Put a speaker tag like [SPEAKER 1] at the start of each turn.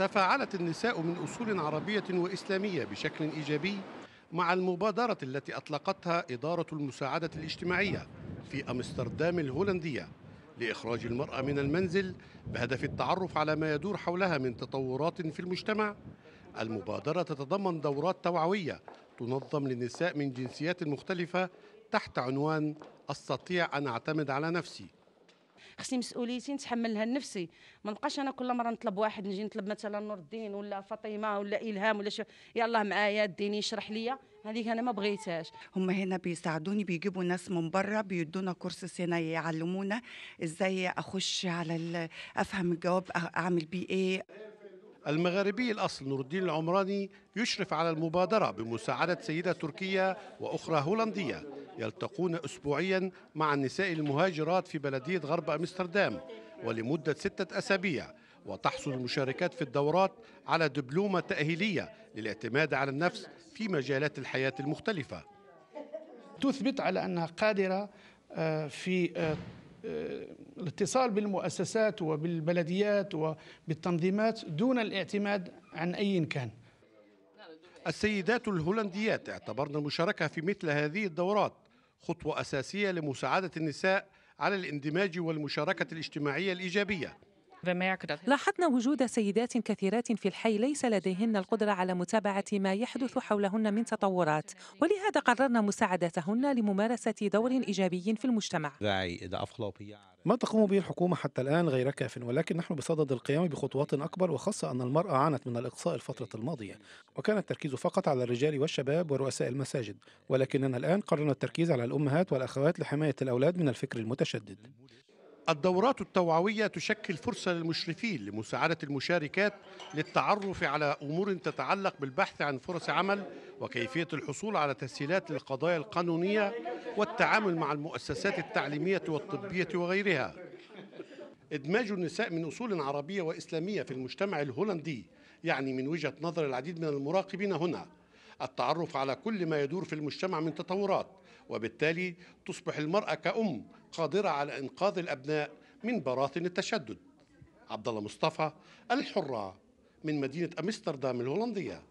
[SPEAKER 1] تفاعلت النساء من أصول عربية وإسلامية بشكل إيجابي مع المبادرة التي أطلقتها إدارة المساعدة الاجتماعية في أمستردام الهولندية لإخراج المرأة من المنزل بهدف التعرف على ما يدور حولها من تطورات في المجتمع المبادرة تتضمن دورات توعوية تنظم للنساء من جنسيات مختلفة تحت عنوان أستطيع أن أعتمد على نفسي خصني مسؤوليتي نتحملها لنفسي ما نبقاش انا كل مره نطلب واحد نجي نطلب مثلا نور الدين ولا فاطمه ولا الهام ولا شو يلا معايا ديني يشرح لي هذيك انا ما بغيتهاش هم هنا بيساعدوني بيجيبوا ناس من برا بيدونا كورس هنا يعلمونا ازاي اخش على افهم الجواب اعمل بيه ايه المغاربي الأصل نور الدين العمراني يشرف على المبادرة بمساعدة سيدة تركية وأخرى هولندية يلتقون أسبوعيا مع النساء المهاجرات في بلدية غرب أمستردام ولمدة ستة أسابيع وتحصل المشاركات في الدورات على دبلومة تأهيلية للاعتماد على النفس في مجالات الحياة المختلفة
[SPEAKER 2] تثبت على أنها قادرة آه، في آه، آه، الاتصال بالمؤسسات وبالبلديات وبالتنظيمات دون الاعتماد عن أي كان السيدات
[SPEAKER 1] الهولنديات اعتبرن المشاركة في مثل هذه الدورات خطوة أساسية لمساعدة النساء على الاندماج والمشاركة الاجتماعية الإيجابية لاحظنا وجود سيدات كثيرات في الحي ليس لديهن القدرة على متابعة ما يحدث حولهن من تطورات ولهذا قررنا مساعدتهن لممارسة دور إيجابي في المجتمع
[SPEAKER 2] ما تقوم به الحكومة حتى الآن غير كاف ولكن نحن بصدد القيام بخطوات أكبر وخاصة أن المرأة عانت من الإقصاء الفترة الماضية وكان التركيز فقط على الرجال والشباب ورؤساء المساجد ولكننا الآن قررنا التركيز على الأمهات والأخوات لحماية الأولاد من الفكر المتشدد
[SPEAKER 1] الدورات التوعوية تشكل فرصة للمشرفين لمساعدة المشاركات للتعرف على أمور تتعلق بالبحث عن فرص عمل وكيفية الحصول على تسهيلات للقضايا القانونية والتعامل مع المؤسسات التعليمية والطبية وغيرها إدماج النساء من أصول عربية وإسلامية في المجتمع الهولندي يعني من وجهة نظر العديد من المراقبين هنا التعرف على كل ما يدور في المجتمع من تطورات وبالتالي تصبح المرأة كأم قادرة على إنقاذ الأبناء من براثن التشدد عبد الله مصطفى الحرة من مدينة أمستردام الهولندية